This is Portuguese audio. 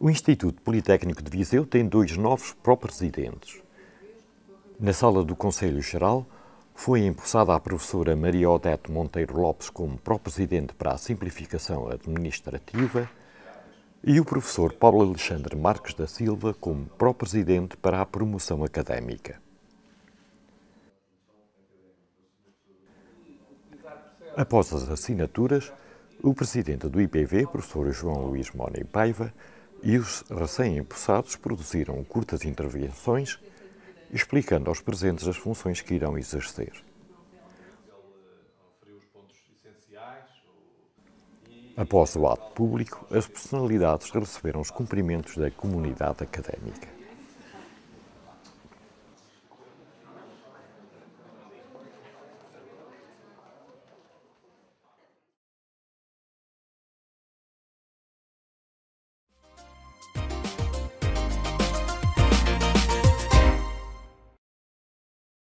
O Instituto Politécnico de Viseu tem dois novos pró-presidentes. Na sala do Conselho Geral, foi empossada a professora Maria Odete Monteiro Lopes como pró-presidente para a simplificação administrativa e o professor Paulo Alexandre Marques da Silva como pró-presidente para a promoção académica. Após as assinaturas, o presidente do IPV, professor João Luís Moni Paiva, e os recém-empossados produziram curtas intervenções explicando aos presentes as funções que irão exercer. Após o ato público, as personalidades receberam os cumprimentos da comunidade académica.